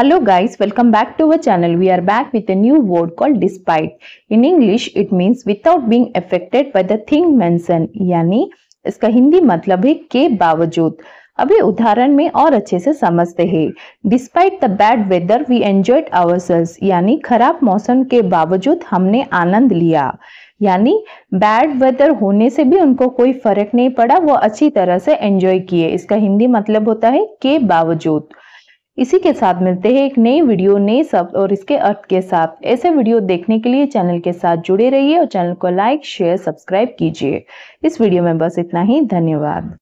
Hello guys, welcome back to our channel. We are back with a new word called despite. In English, it means without being affected by the thing mentioned. यानी इसका हिंदी मतलब है के बावजूद अभी उदाहरण में और अच्छे से समझते हैं despite the bad weather we enjoyed ours यानी खराब मौसम के बावजूद हमने आनंद लिया यानी बैड वेदर होने से भी उनको कोई फर्क नहीं पड़ा वो अच्छी तरह से एंजॉय किए इसका हिंदी मतलब होता है के बावजूद इसी के साथ मिलते हैं एक नई वीडियो नए शब्द और इसके अर्थ के साथ ऐसे वीडियो देखने के लिए चैनल के साथ जुड़े रहिए और चैनल को लाइक शेयर सब्सक्राइब कीजिए इस वीडियो में बस इतना ही धन्यवाद